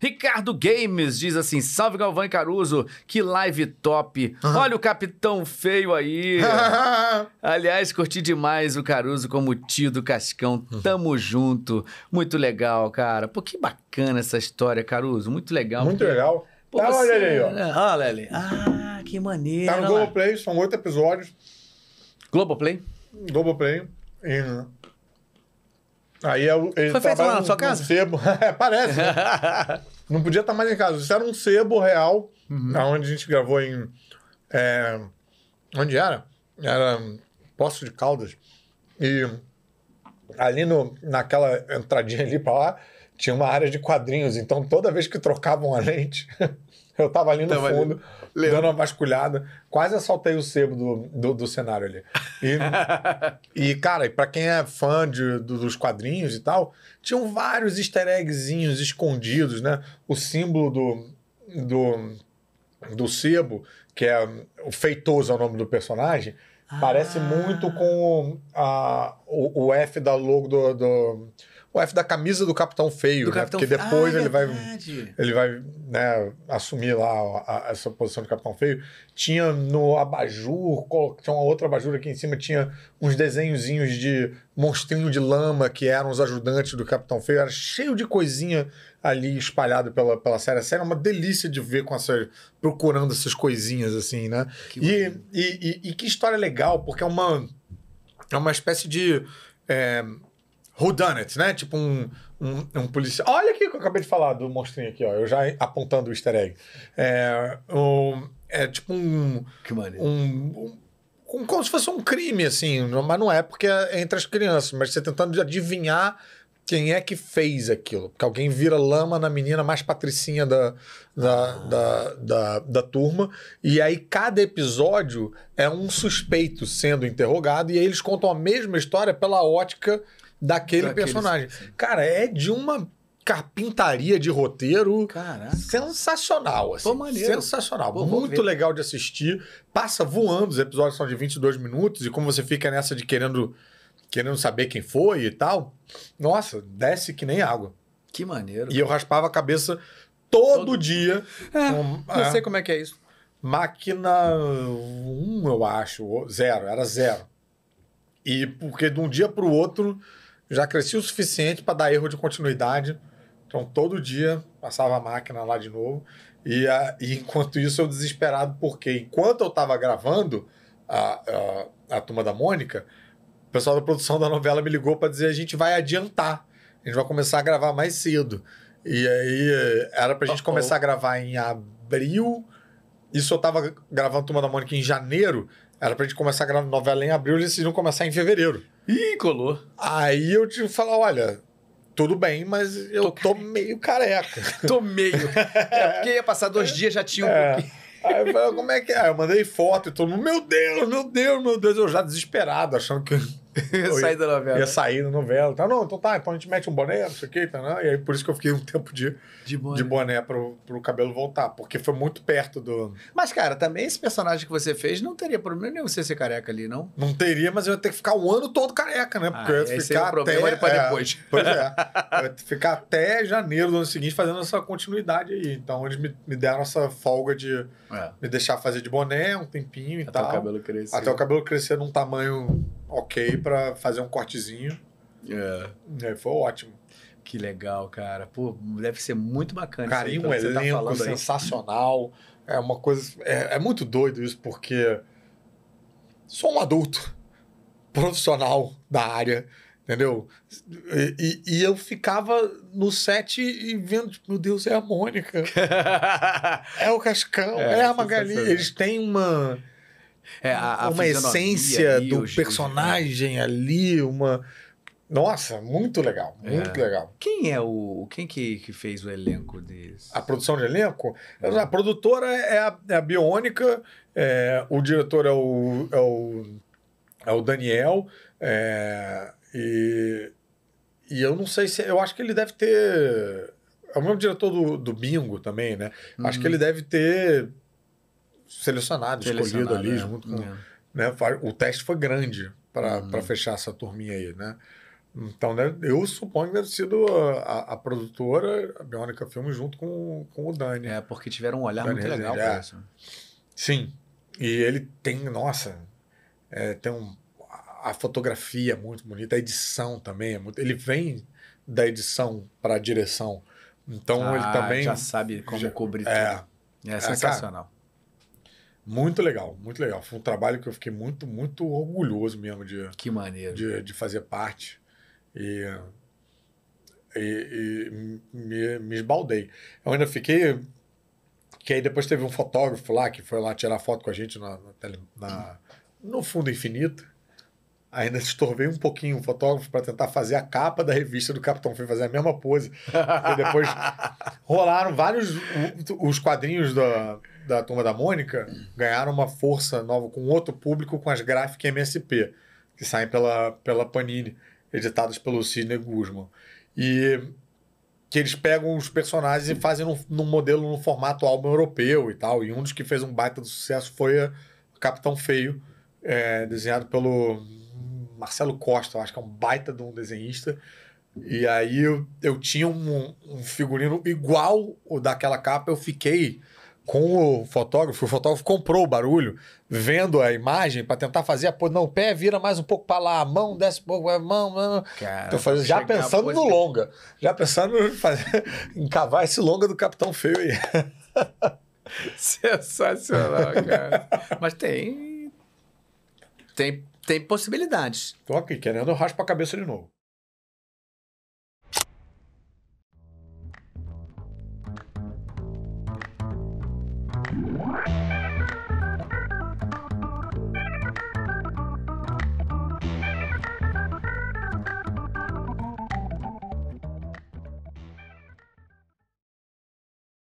Ricardo Games diz assim: salve Galvão e Caruso, que live top. Uhum. Olha o capitão feio aí. Aliás, curti demais o Caruso como tio do Cascão. Uhum. Tamo junto. Muito legal, cara. Pô, que bacana essa história, Caruso. Muito legal. Muito porque... legal. Pô, tá você... olha ali, ó. Ah, olha ali. Ah, que maneiro. Tá no Globoplay, são oito episódios. Globoplay? Globoplay. E Aí eu, ele Foi feito lá na sua casa? Sebo. É, parece. Né? não podia estar mais em casa. Isso era um sebo real, uhum. onde a gente gravou em. É, onde era? Era Poço de Caldas. E ali no, naquela entradinha ali para lá, tinha uma área de quadrinhos, então toda vez que trocavam a lente, eu estava ali no tava fundo, ali. dando uma vasculhada. Quase assaltei o sebo do, do, do cenário ali. E, e cara, para quem é fã de, do, dos quadrinhos e tal, tinham vários easter eggzinhos escondidos, né? O símbolo do, do, do sebo, que é o feitoso é o nome do personagem, ah. parece muito com a, o, o F da logo do, do o F da camisa do Capitão Feio, do né? Capitão Porque depois ah, ele vai ele vai né, assumir lá a, a, essa posição de Capitão Feio. Tinha no abajur, tinha uma outra abajur aqui em cima, tinha uns desenhozinhos de monstrinho de lama que eram os ajudantes do Capitão Feio. Era cheio de coisinha ali espalhado pela, pela série. A série era é uma delícia de ver com essa, procurando essas coisinhas assim, né? E, e, e, e, que história legal, porque é uma, é uma espécie de... É, whodunit, né? Tipo um, um, um policial. Olha aqui o que eu acabei de falar do monstrinho aqui, ó. Eu já apontando o easter egg. É, um, é tipo um. Que maneiro. Um, um, como se fosse um crime, assim. Mas não é porque é entre as crianças, mas você tentando adivinhar quem é que fez aquilo. Porque alguém vira lama na menina mais patricinha da, da, ah. da, da, da, turma. E aí cada episódio é um suspeito sendo interrogado. E aí eles contam a mesma história pela ótica daquele personagem. Sim. Cara, é de uma carpintaria de roteiro Caraca. sensacional, assim. Pô, maneiro. Sensacional. Pô, muito legal de assistir. Passa voando, os episódios são de 22 minutos e como você fica nessa de querendo querendo saber quem foi e tal, nossa, desce que nem água. Que maneiro. E eu raspava a cabeça todo, todo dia. É, não é, sei como é que é isso. Máquina 1, um, eu acho, zero, era zero. E porque de um dia para o outro já cresci o suficiente para dar erro de continuidade. Então, todo dia passava a máquina lá de novo. E, a, e enquanto isso, eu desesperado, porque enquanto eu estava gravando a, a, a turma da Mônica, o pessoal da produção da novela me ligou para dizer: a gente vai adiantar, a gente vai começar a gravar mais cedo. E aí era para a gente tá começar a gravar em abril. Isso eu estava gravando Turma da Mônica em janeiro. Era para a gente começar a gravar novela em abril, eles decidiram começar em fevereiro. Ih, colou. Aí eu te falar, olha, tudo bem, mas eu tô, tô meio careca. tô meio. É, porque ia passar dois dias, já tinha um é. pouquinho. Aí eu falei, como é que é? Eu mandei foto e todo mundo, meu Deus, meu Deus, meu Deus, eu já desesperado, achando que ia sair da novela. Ia né? sair da novela. Tá, não, então tá, então a gente mete um boné, não sei o quê, tá, não. Né? E aí por isso que eu fiquei um tempo de, de boné, de boné pro, pro cabelo voltar, porque foi muito perto do. Mas, cara, também esse personagem que você fez não teria problema nenhum você ser careca ali, não? Não teria, mas eu ia ter que ficar o um ano todo careca, né? Porque ah, eu ia ah, ficar. Até, problema até, pra é, depois. É, pois é. eu ia ficar até janeiro do ano seguinte fazendo essa continuidade aí. Então eles me, me deram essa folga de é. me deixar fazer de boné um tempinho e até tal. Até o cabelo crescer. Até o cabelo crescer num tamanho ok para fazer um cortezinho. É. é. Foi ótimo. Que legal, cara. Pô, deve ser muito bacana. Cara, isso aí, um tá elenco tá sensacional. Aí. É uma coisa. É, é, muito doido isso, porque sou um adulto profissional da área, entendeu? E, e, e eu ficava no set e vendo, tipo, meu Deus, é a Mônica. é o Cascão, é, é a Magali. Eles têm uma é, a, a uma essência ali, do personagem né? ali, uma. Nossa, muito legal, é. muito é. legal. Quem é o. Quem que, que fez o elenco desse? A produção de elenco? É. A produtora é a, é a Bionica, é, o diretor é o, é o, é o Daniel, é, e, e eu não sei se. Eu acho que ele deve ter. É o mesmo diretor do, do Bingo também, né? Uhum. Acho que ele uhum. deve ter selecionado, selecionado escolhido ali é, junto com. É. Né, o teste foi grande para uhum. fechar essa turminha aí, né? Então, né, eu suponho que deve ter sido a, a produtora, a Bionica Filmes, junto com, com o Dani. É, porque tiveram um olhar Dani muito legal para é. isso. Sim. E ele tem, nossa, é, tem um, a fotografia é muito bonita, a edição também. É muito, ele vem da edição para a direção. Então, ah, ele também. Já sabe como já, cobrir. É, tudo. é, é sensacional. Cara, muito legal, muito legal. Foi um trabalho que eu fiquei muito, muito orgulhoso mesmo de, que maneiro. de, de fazer parte. E, e, e me, me esbaldei. Eu ainda fiquei. Que aí depois teve um fotógrafo lá que foi lá tirar foto com a gente na, na, na no fundo infinito. Ainda estorvei um pouquinho o fotógrafo para tentar fazer a capa da revista do Capitão Fui fazer a mesma pose. e depois rolaram vários os quadrinhos da da Turma da Mônica ganharam uma força nova com outro público com as Graphic MSP, que saem pela, pela Panini, editadas pelo Sidney Guzman. E que eles pegam os personagens e fazem num, num modelo, num formato álbum europeu e tal. E um dos que fez um baita de sucesso foi a Capitão Feio, é, desenhado pelo Marcelo Costa, acho que é um baita de um desenhista. E aí eu, eu tinha um, um, figurino igual o daquela capa, eu fiquei com o fotógrafo, o fotógrafo comprou o barulho, vendo a imagem para tentar fazer a pose. Não, o pé vira mais um pouco para lá, a mão desce um pouco, a mão. mão. Cara, fazendo, já pensando no longa. Já pensando em, fazer, em cavar esse longa do Capitão Feio aí. Sensacional, cara. Mas tem. Tem, tem possibilidades. Tô aqui, querendo, eu raspo a cabeça de novo.